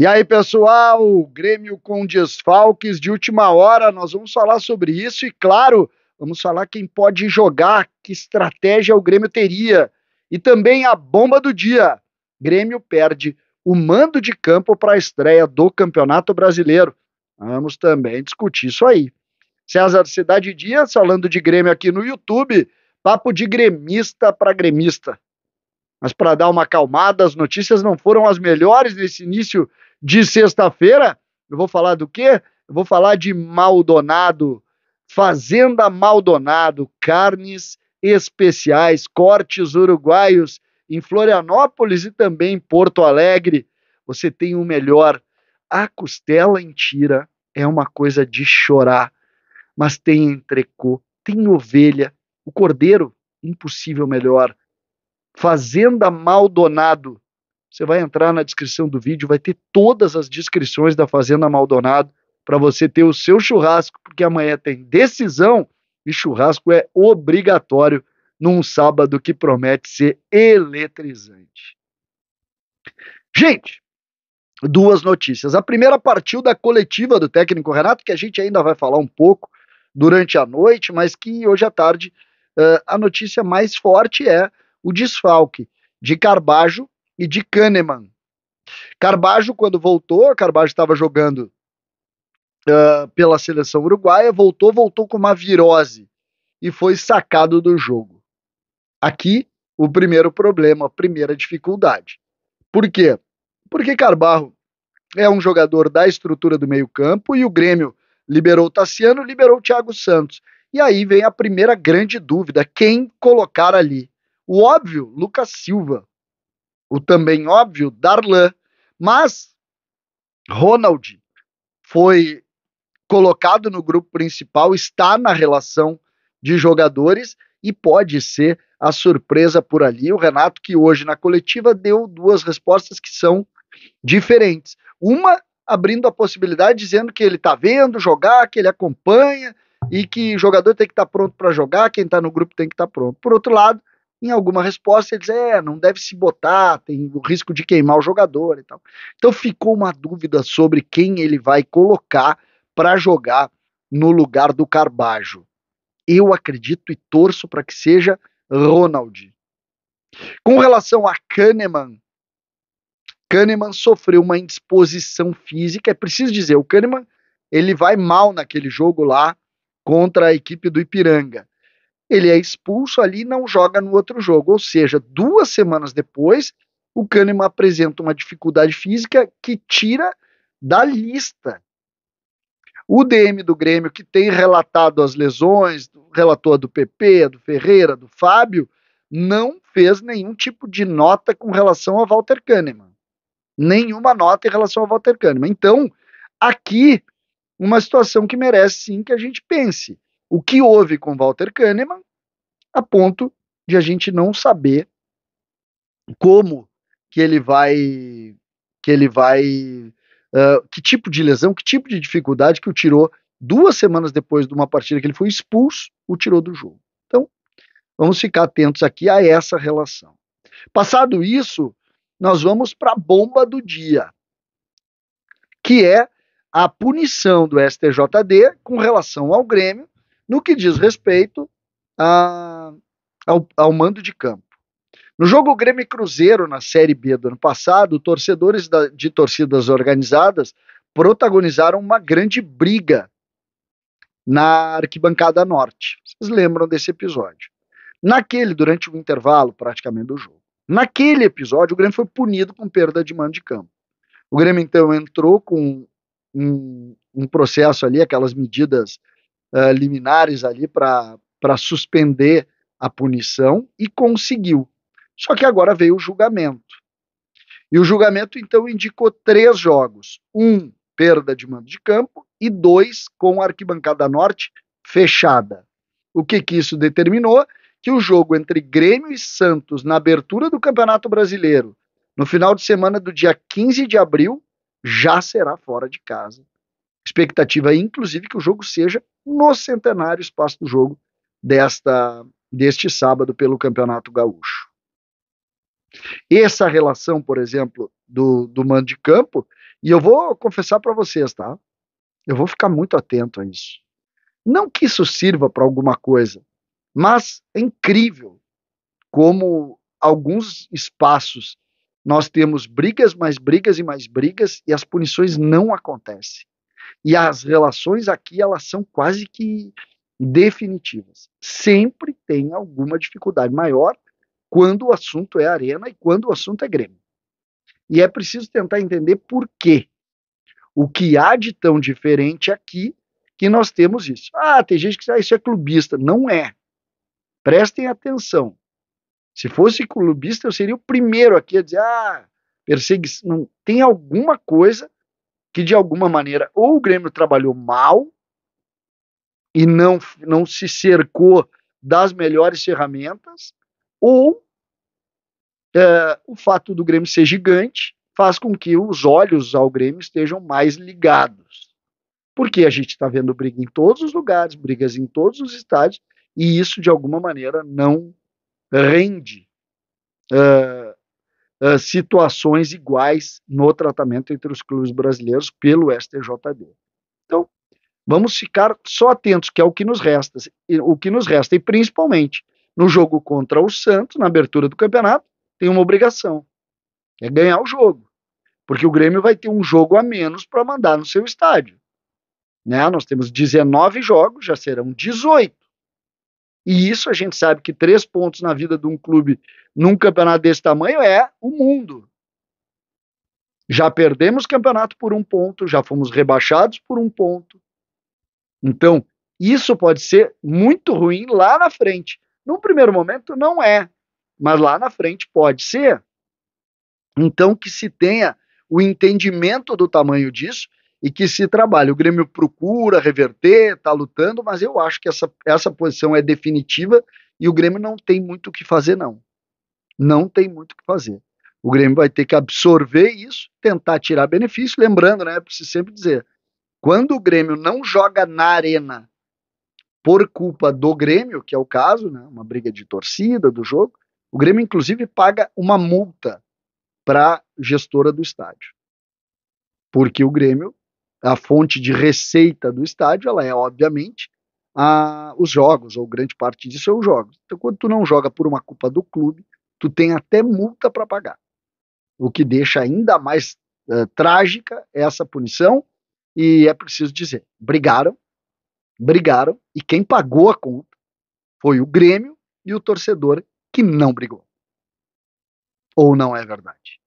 E aí, pessoal, Grêmio com desfalques de última hora, nós vamos falar sobre isso e, claro, vamos falar quem pode jogar, que estratégia o Grêmio teria. E também a bomba do dia: Grêmio perde o mando de campo para a estreia do Campeonato Brasileiro. Vamos também discutir isso aí. César Cidade Dias falando de Grêmio aqui no YouTube, papo de gremista para gremista. Mas para dar uma acalmada, as notícias não foram as melhores nesse início de sexta-feira, eu vou falar do quê? Eu vou falar de Maldonado, Fazenda Maldonado, carnes especiais, cortes uruguaios em Florianópolis e também em Porto Alegre. Você tem o melhor. A costela em tira é uma coisa de chorar, mas tem entrecô, tem ovelha, o cordeiro, impossível melhor. Fazenda Maldonado, você vai entrar na descrição do vídeo, vai ter todas as descrições da Fazenda Maldonado para você ter o seu churrasco, porque amanhã tem decisão e churrasco é obrigatório num sábado que promete ser eletrizante. Gente, duas notícias. A primeira partiu da coletiva do técnico Renato, que a gente ainda vai falar um pouco durante a noite, mas que hoje à tarde uh, a notícia mais forte é o desfalque de Carbajo e de Kahneman. Carbajo, quando voltou, Carbajo estava jogando uh, pela seleção uruguaia, voltou, voltou com uma virose e foi sacado do jogo. Aqui, o primeiro problema, a primeira dificuldade. Por quê? Porque Carbajo é um jogador da estrutura do meio-campo e o Grêmio liberou o Tassiano, liberou o Thiago Santos. E aí vem a primeira grande dúvida: quem colocar ali? O óbvio, Lucas Silva o também óbvio Darlan. Mas Ronald foi colocado no grupo principal, está na relação de jogadores e pode ser a surpresa por ali. O Renato, que hoje na coletiva deu duas respostas que são diferentes. Uma abrindo a possibilidade, dizendo que ele está vendo jogar, que ele acompanha e que o jogador tem que estar tá pronto para jogar, quem está no grupo tem que estar tá pronto. Por outro lado, em alguma resposta ele diz, é, não deve se botar, tem o risco de queimar o jogador e tal. Então ficou uma dúvida sobre quem ele vai colocar para jogar no lugar do Carbajo. Eu acredito e torço para que seja Ronald. Com relação a Kahneman, Kahneman sofreu uma indisposição física, é preciso dizer, o Kahneman ele vai mal naquele jogo lá contra a equipe do Ipiranga ele é expulso ali e não joga no outro jogo. Ou seja, duas semanas depois, o Kahneman apresenta uma dificuldade física que tira da lista. O DM do Grêmio, que tem relatado as lesões, relatou a do PP, a do Ferreira, do Fábio, não fez nenhum tipo de nota com relação a Walter Kahneman. Nenhuma nota em relação a Walter Kahneman. Então, aqui, uma situação que merece sim que a gente pense o que houve com Walter Kahneman, a ponto de a gente não saber como que ele vai que ele vai uh, que tipo de lesão, que tipo de dificuldade que o tirou duas semanas depois de uma partida que ele foi expulso, o tirou do jogo. Então, vamos ficar atentos aqui a essa relação. Passado isso, nós vamos para a bomba do dia, que é a punição do STJD com relação ao Grêmio no que diz respeito a, ao, ao mando de campo. No jogo Grêmio Cruzeiro, na Série B do ano passado, torcedores da, de torcidas organizadas protagonizaram uma grande briga na arquibancada norte. Vocês lembram desse episódio? Naquele, durante o intervalo praticamente do jogo. Naquele episódio, o Grêmio foi punido com perda de mando de campo. O Grêmio, então, entrou com um, um processo ali, aquelas medidas uh, liminares ali para suspender a punição e conseguiu. Só que agora veio o julgamento. E o julgamento, então, indicou três jogos: um, perda de mando de campo, e dois, com a arquibancada norte fechada. O que, que isso determinou? Que o jogo entre Grêmio e Santos, na abertura do Campeonato Brasileiro, no final de semana do dia 15 de abril, já será fora de casa Expectativa, inclusive, que o jogo seja no centenário espaço do jogo desta deste sábado pelo Campeonato Gaúcho. Essa relação, por exemplo, do, do mando de campo, e eu vou confessar para vocês, tá? Eu vou ficar muito atento a isso. Não que isso sirva para alguma coisa, mas é incrível como alguns espaços nós temos brigas, mais brigas e mais brigas e as punições não acontecem. E as relações aqui, elas são quase que definitivas. Sempre tem alguma dificuldade maior quando o assunto é arena e quando o assunto é Grêmio. E é preciso tentar entender por quê. O que há de tão diferente aqui que nós temos isso. Ah, tem gente que diz, ah, isso é clubista. Não é. Prestem atenção. Se fosse clubista, eu seria o primeiro aqui a dizer, ah, perseguição. Não, tem alguma coisa que de alguma maneira ou o Grêmio trabalhou mal e não, não se cercou das melhores ferramentas, ou é, o fato do Grêmio ser gigante faz com que os olhos ao Grêmio estejam mais ligados. Porque a gente está vendo briga em todos os lugares, brigas em todos os estádios, e isso de alguma maneira não rende. É, uh, situações iguais no tratamento entre os clubes brasileiros pelo STJD. Então, vamos ficar só atentos, que é o que nos resta, o que nos resta, e principalmente no jogo contra o Santos, na abertura do campeonato, tem uma obrigação, é ganhar o jogo, porque o Grêmio vai ter um jogo a menos para mandar no seu estádio. Né? Nós temos 19 jogos, já serão 18 e isso a gente sabe que três pontos na vida de um clube num campeonato desse tamanho é o mundo. Já perdemos campeonato por um ponto, já fomos rebaixados por um ponto. Então, isso pode ser muito ruim lá na frente. No primeiro momento, não é, mas lá na frente pode ser. Então, que se tenha o entendimento do tamanho disso e que se trabalha. O Grêmio procura reverter, está lutando, mas eu acho que essa, essa posição é definitiva e o Grêmio não tem muito o que fazer, não. Não tem muito o que fazer. O Grêmio vai ter que absorver isso, tentar tirar benefício. Lembrando, né? Preciso sempre dizer: quando o Grêmio não joga na arena por culpa do Grêmio, que é o caso, né, uma briga de torcida do jogo, o Grêmio, inclusive, paga uma multa para a gestora do estádio. Porque o Grêmio a fonte de receita do estádio, ela é, obviamente, a, os jogos, ou grande parte disso é os jogos. Então, quando tu não joga por uma culpa do clube, tu tem até multa para pagar. O que deixa ainda mais uh, trágica é essa punição, e é preciso dizer, brigaram, brigaram, e quem pagou a conta foi o Grêmio e o torcedor que não brigou. Ou não é verdade?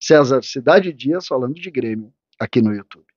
César Cidade Dias falando de Grêmio aqui no YouTube.